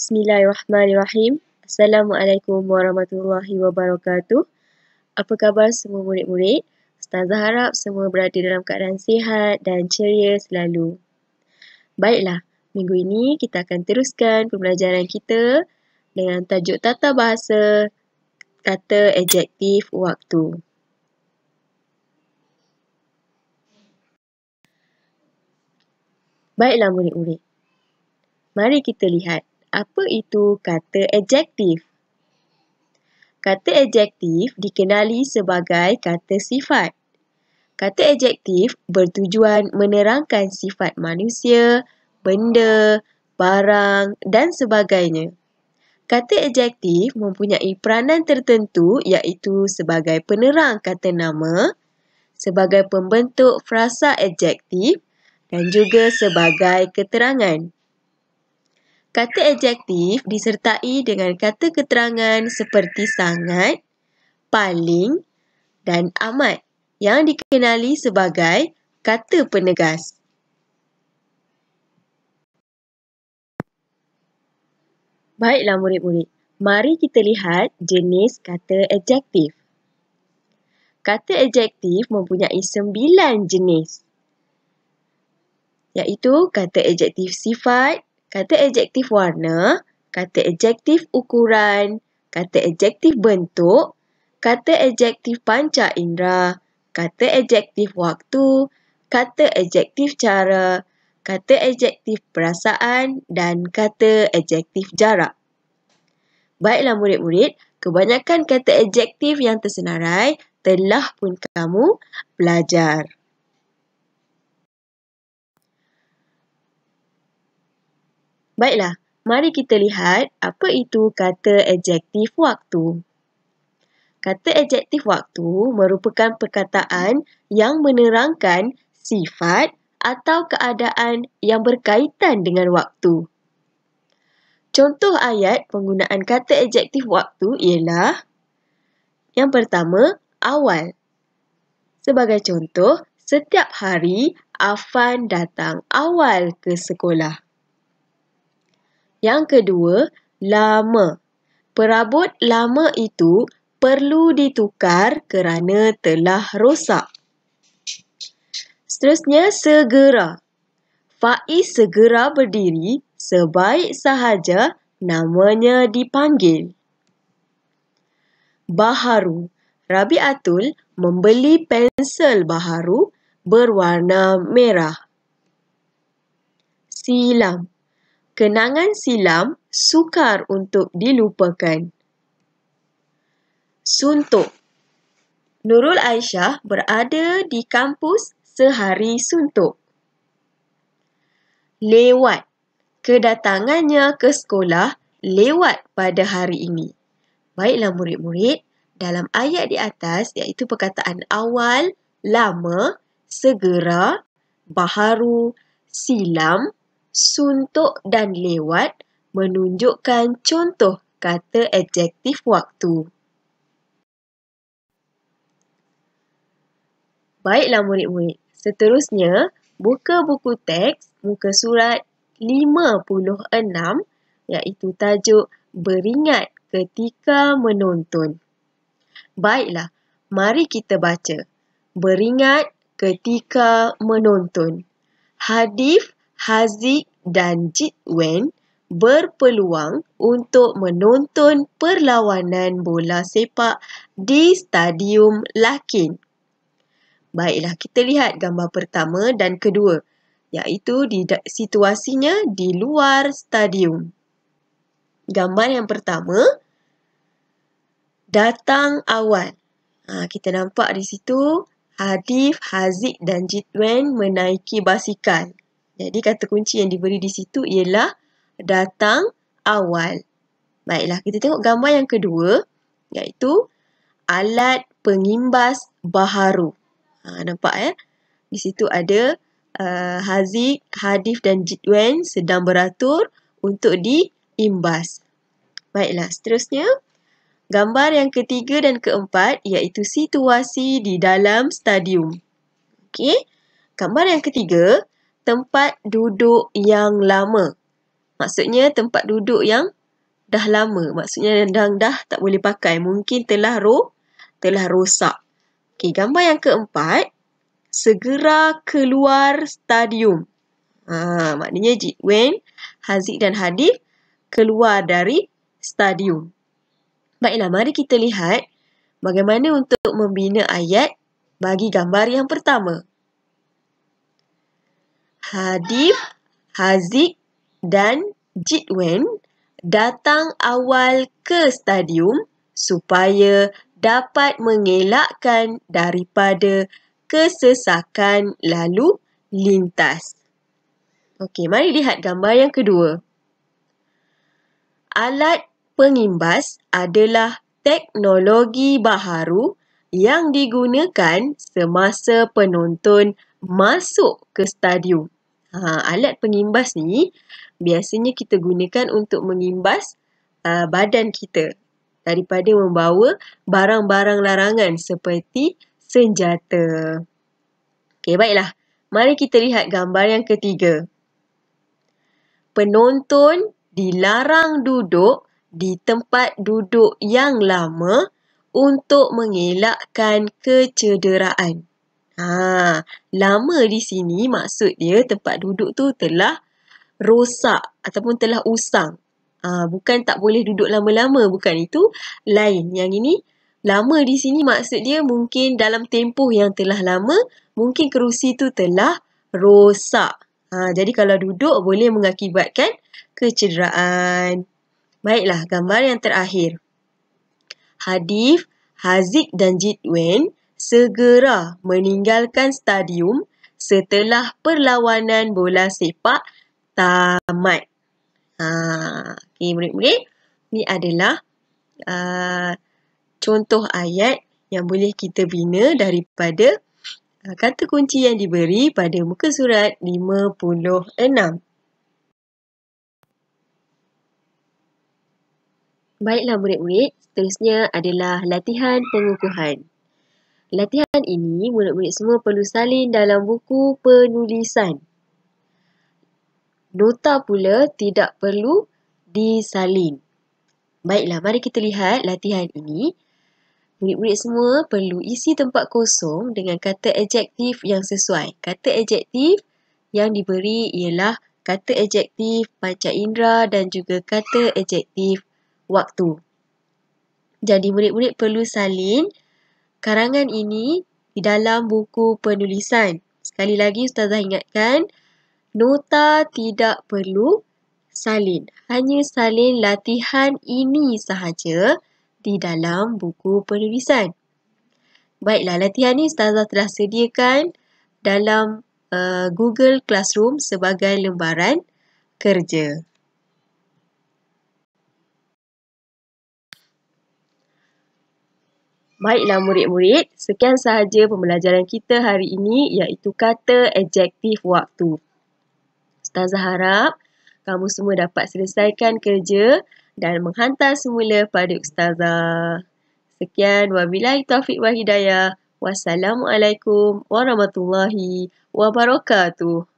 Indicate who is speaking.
Speaker 1: Bismillahirrahmanirrahim. Assalamualaikum warahmatullahi wabarakatuh. Apa khabar semua murid-murid? Ustazah harap semua berada dalam keadaan sihat dan ceria selalu. Baiklah, minggu ini kita akan teruskan pembelajaran kita dengan tajuk tata bahasa kata adjektif waktu. Baiklah murid-murid. Mari kita lihat apa itu kata adjektif? Kata adjektif dikenali sebagai kata sifat. Kata adjektif bertujuan menerangkan sifat manusia, benda, barang dan sebagainya. Kata adjektif mempunyai peranan tertentu iaitu sebagai penerang kata nama, sebagai pembentuk frasa adjektif dan juga sebagai keterangan. Kata adjektif disertai dengan kata keterangan seperti sangat, paling dan amat yang dikenali sebagai kata penegas. Baiklah murid-murid, mari kita lihat jenis kata adjektif. Kata adjektif mempunyai sembilan jenis. Iaitu kata adjektif sifat, kata adjektif warna, kata adjektif ukuran, kata adjektif bentuk, kata adjektif panca indera, kata adjektif waktu, kata adjektif cara, kata adjektif perasaan dan kata adjektif jarak. Baiklah murid-murid, kebanyakan kata adjektif yang tersenarai telah pun kamu belajar. Baiklah, mari kita lihat apa itu kata adjektif waktu. Kata adjektif waktu merupakan perkataan yang menerangkan sifat atau keadaan yang berkaitan dengan waktu. Contoh ayat penggunaan kata adjektif waktu ialah yang pertama, awal. Sebagai contoh, setiap hari Afan datang awal ke sekolah. Yang kedua, lama. Perabot lama itu perlu ditukar kerana telah rosak. Seterusnya, segera. Faiz segera berdiri sebaik sahaja namanya dipanggil. Baharu. Rabi Atul membeli pensel baharu berwarna merah. Silam kenangan silam sukar untuk dilupakan. Suntuk Nurul Aisyah berada di kampus sehari suntuk. Lewat Kedatangannya ke sekolah lewat pada hari ini. Baiklah murid-murid, dalam ayat di atas iaitu perkataan awal, lama, segera, baharu, silam, suntuk dan lewat menunjukkan contoh kata adjektif waktu. Baiklah murid-murid, seterusnya buka buku teks muka surat 56 iaitu tajuk Beringat Ketika Menonton. Baiklah, mari kita baca. Beringat ketika menonton. Hadif Haziq dan Jitwen berpeluang untuk menonton perlawanan bola sepak di Stadium Lakin. Baiklah, kita lihat gambar pertama dan kedua, iaitu di situasinya di luar stadium. Gambar yang pertama, datang awal. Ha, kita nampak di situ Hadif, Haziq dan Jitwen menaiki basikal. Jadi kata kunci yang diberi di situ ialah datang awal. Baiklah, kita tengok gambar yang kedua iaitu alat pengimbas baharu. Ha, nampak eh? Di situ ada uh, Haziq, Hadif dan Jidwen sedang beratur untuk diimbas. Baiklah, seterusnya gambar yang ketiga dan keempat iaitu situasi di dalam stadium. Okey, gambar yang ketiga tempat duduk yang lama. Maksudnya tempat duduk yang dah lama. Maksudnya yang dah, tak boleh pakai. Mungkin telah ro telah rosak. Okey, gambar yang keempat. Segera keluar stadium. Ha, maknanya when Haziq dan Hadif keluar dari stadium. Baiklah, mari kita lihat bagaimana untuk membina ayat bagi gambar yang pertama. Hadif, Haziq dan Jitwen datang awal ke stadium supaya dapat mengelakkan daripada kesesakan lalu lintas. Okey, mari lihat gambar yang kedua. Alat pengimbas adalah teknologi baharu yang digunakan semasa penonton masuk ke stadium. Ha, alat pengimbas ni biasanya kita gunakan untuk mengimbas uh, badan kita daripada membawa barang-barang larangan seperti senjata. Okey, baiklah. Mari kita lihat gambar yang ketiga. Penonton dilarang duduk di tempat duduk yang lama untuk mengelakkan kecederaan. Ha, lama di sini maksud dia tempat duduk tu telah rosak ataupun telah usang. Ha, bukan tak boleh duduk lama-lama, bukan itu. Lain, yang ini lama di sini maksud dia mungkin dalam tempoh yang telah lama, mungkin kerusi tu telah rosak. Ha, jadi kalau duduk boleh mengakibatkan kecederaan. Baiklah, gambar yang terakhir. Hadif, Hazik dan Jidwen berkata, segera meninggalkan stadium setelah perlawanan bola sepak tamat. Ha, okay, murid-murid. Ini adalah uh, contoh ayat yang boleh kita bina daripada uh, kata kunci yang diberi pada muka surat 56. Baiklah, murid-murid. Seterusnya adalah latihan pengukuhan. Latihan ini murid-murid semua perlu salin dalam buku penulisan. Nota pula tidak perlu disalin. Baiklah, mari kita lihat latihan ini. Murid-murid semua perlu isi tempat kosong dengan kata adjektif yang sesuai. Kata adjektif yang diberi ialah kata adjektif panca indera dan juga kata adjektif waktu. Jadi murid-murid perlu salin karangan ini di dalam buku penulisan. Sekali lagi Ustazah ingatkan, nota tidak perlu salin. Hanya salin latihan ini sahaja di dalam buku penulisan. Baiklah, latihan ini Ustazah telah sediakan dalam uh, Google Classroom sebagai lembaran kerja. Baiklah murid-murid, sekian sahaja pembelajaran kita hari ini iaitu kata adjektif waktu. Ustazah harap kamu semua dapat selesaikan kerja dan menghantar semula pada Ustazah. Sekian, wabilai taufiq wa hidayah. Wassalamualaikum warahmatullahi wabarakatuh.